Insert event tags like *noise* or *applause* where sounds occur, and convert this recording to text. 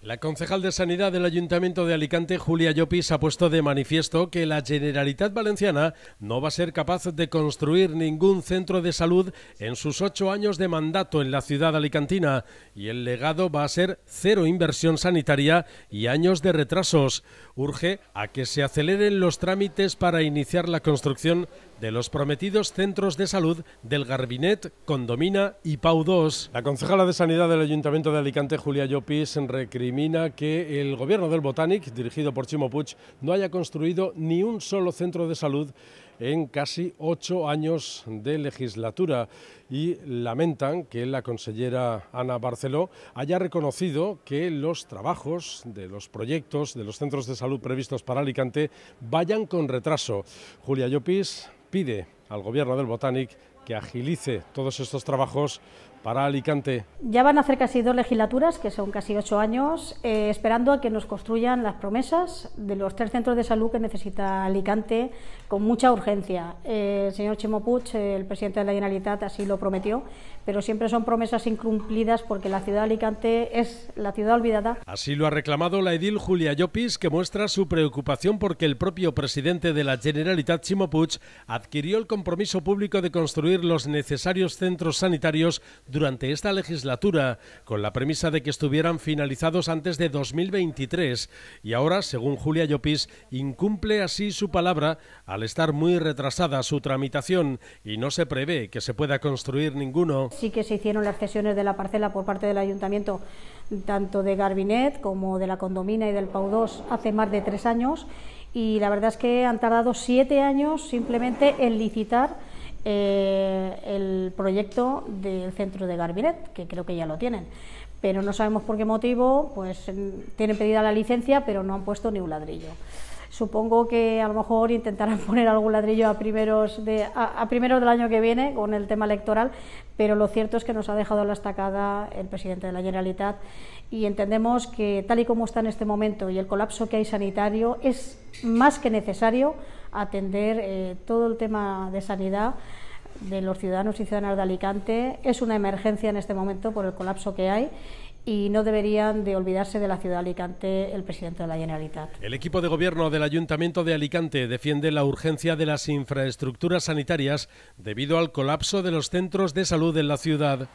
La concejal de Sanidad del Ayuntamiento de Alicante, Julia Llopis, ha puesto de manifiesto que la Generalitat Valenciana no va a ser capaz de construir ningún centro de salud en sus ocho años de mandato en la ciudad alicantina y el legado va a ser cero inversión sanitaria y años de retrasos. Urge a que se aceleren los trámites para iniciar la construcción de los prometidos centros de salud del Garbinet, Condomina y Pau 2. La concejala de Sanidad del Ayuntamiento de Alicante, Julia Llopis, en que el gobierno del Botanic, dirigido por Chimo Puig, no haya construido ni un solo centro de salud en casi ocho años de legislatura y lamentan que la consellera Ana Barceló haya reconocido que los trabajos de los proyectos de los centros de salud previstos para Alicante vayan con retraso. Julia Llopis pide al gobierno del Botanic que agilice todos estos trabajos para Alicante. Ya van a hacer casi dos legislaturas, que son casi ocho años, eh, esperando a que nos construyan las promesas de los tres centros de salud que necesita Alicante con mucha urgencia. Eh, el señor Chimo Puig, eh, el presidente de la Generalitat, así lo prometió, pero siempre son promesas incumplidas porque la ciudad de Alicante es la ciudad olvidada. Así lo ha reclamado la edil Julia Llopis, que muestra su preocupación porque el propio presidente de la Generalitat, Chimo Puig, adquirió el compromiso público de construir los necesarios centros sanitarios durante esta legislatura, con la premisa de que estuvieran finalizados antes de 2023. Y ahora, según Julia Llopis, incumple así su palabra al estar muy retrasada su tramitación y no se prevé que se pueda construir ninguno. Sí que se hicieron las cesiones de la parcela por parte del ayuntamiento, tanto de Garbinet como de la condomina y del Pau 2, hace más de tres años y la verdad es que han tardado siete años simplemente en licitar eh, el proyecto del centro de Garbinet, que creo que ya lo tienen. Pero no sabemos por qué motivo, pues mm, tienen pedida la licencia, pero no han puesto ni un ladrillo. Supongo que a lo mejor intentarán *laughs* poner algún ladrillo a primeros, de, del año que viene con el tema electoral, pero lo cierto es que nos ha dejado la estacada el presidente de la Generalitat y entendemos que tal y como está en este momento y el colapso que hay sanitario es más que necesario atender eh, todo el tema de sanidad de los ciudadanos y ciudadanas de Alicante. Es una emergencia en este momento por el colapso que hay y no deberían de olvidarse de la ciudad de Alicante el presidente de la Generalitat. El equipo de gobierno del Ayuntamiento de Alicante defiende la urgencia de las infraestructuras sanitarias debido al colapso de los centros de salud en la ciudad.